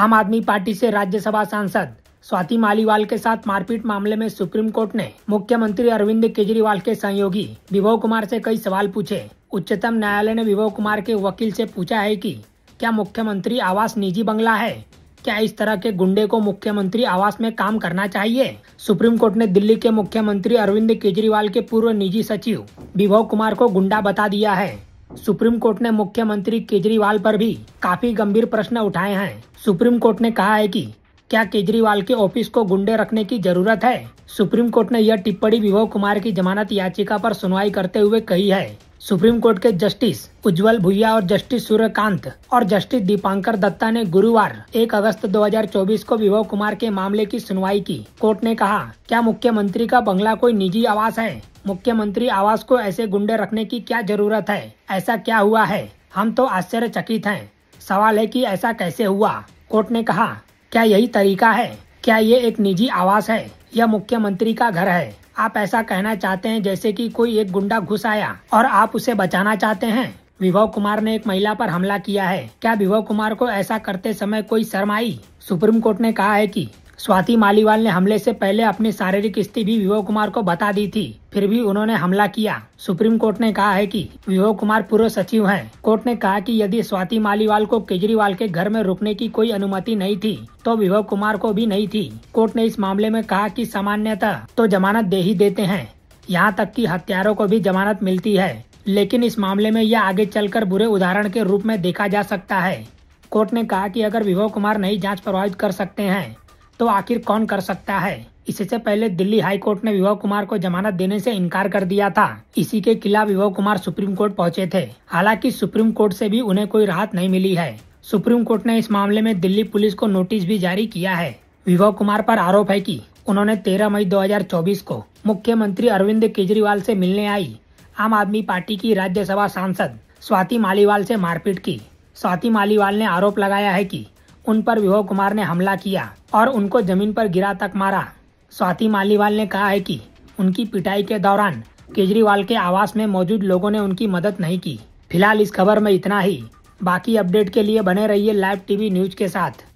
आम आदमी पार्टी से राज्यसभा सांसद स्वाति मालीवाल के साथ मारपीट मामले में सुप्रीम कोर्ट ने मुख्यमंत्री अरविंद केजरीवाल के सहयोगी विभव कुमार से कई सवाल पूछे उच्चतम न्यायालय ने विभव कुमार के वकील से पूछा है कि क्या मुख्यमंत्री आवास निजी बंगला है क्या इस तरह के गुंडे को मुख्यमंत्री आवास में काम करना चाहिए सुप्रीम कोर्ट ने दिल्ली के मुख्यमंत्री अरविंद केजरीवाल के पूर्व निजी सचिव विभव कुमार को गुंडा बता दिया है सुप्रीम कोर्ट ने मुख्यमंत्री केजरीवाल पर भी काफी गंभीर प्रश्न उठाए हैं सुप्रीम कोर्ट ने कहा है कि क्या केजरीवाल के ऑफिस को गुंडे रखने की जरूरत है सुप्रीम कोर्ट ने यह टिप्पणी विभव कुमार की जमानत याचिका पर सुनवाई करते हुए कही है सुप्रीम कोर्ट के जस्टिस उज्जवल भुइया और जस्टिस सूर्यकांत और जस्टिस दीपांकर दत्ता ने गुरुवार 1 अगस्त 2024 को विभव कुमार के मामले की सुनवाई की कोर्ट ने कहा क्या मुख्यमंत्री का बंगला कोई निजी आवास है मुख्यमंत्री आवास को ऐसे गुंडे रखने की क्या जरूरत है ऐसा क्या हुआ है हम तो आश्चर्यचकित हैं सवाल है कि ऐसा कैसे हुआ कोर्ट ने कहा क्या यही तरीका है क्या ये एक निजी आवास है या मुख्यमंत्री का घर है आप ऐसा कहना चाहते हैं जैसे कि कोई एक गुंडा घुस आया और आप उसे बचाना चाहते हैं विभव कुमार ने एक महिला पर हमला किया है क्या विभव कुमार को ऐसा करते समय कोई शर्म आई सुप्रीम कोर्ट ने कहा है कि स्वाति मालीवाल ने हमले से पहले अपनी शारीरिक स्थिति भी विभव कुमार को बता दी थी फिर भी उन्होंने हमला किया सुप्रीम कोर्ट ने कहा है कि विभव कुमार पूर्व सचिव हैं। कोर्ट ने कहा कि यदि स्वाति मालीवाल को केजरीवाल के घर में रुकने की कोई अनुमति नहीं थी तो विभव कुमार को भी नहीं थी कोर्ट ने इस मामले में कहा की सामान्यतः तो जमानत दे ही देते हैं यहाँ तक की हत्यारों को भी जमानत मिलती है लेकिन इस मामले में यह आगे चलकर बुरे उदाहरण के रूप में देखा जा सकता है कोर्ट ने कहा कि अगर विभव कुमार नई जांच प्रभावित कर सकते हैं तो आखिर कौन कर सकता है इससे पहले दिल्ली हाई कोर्ट ने विभव कुमार को जमानत देने से इनकार कर दिया था इसी के खिलाफ विभव कुमार सुप्रीम कोर्ट पहुंचे थे हालांकि सुप्रीम कोर्ट से भी उन्हें कोई राहत नहीं मिली है सुप्रीम कोर्ट ने इस मामले में दिल्ली पुलिस को नोटिस भी जारी किया है विभव कुमार पर आरोप है कि उन्होंने 13 मई 2024 को मुख्यमंत्री अरविंद केजरीवाल से मिलने आई आम आदमी पार्टी की राज्यसभा सांसद स्वाति मालीवाल से मारपीट की स्वाति मालीवाल ने आरोप लगाया है कि उन पर विभव कुमार ने हमला किया और उनको जमीन पर गिरा तक मारा स्वाति मालीवाल ने कहा है कि उनकी पिटाई के दौरान केजरीवाल के आवास में मौजूद लोगों ने उनकी मदद नहीं की फिलहाल इस खबर में इतना ही बाकी अपडेट के लिए बने रहिए लाइव टीवी न्यूज के साथ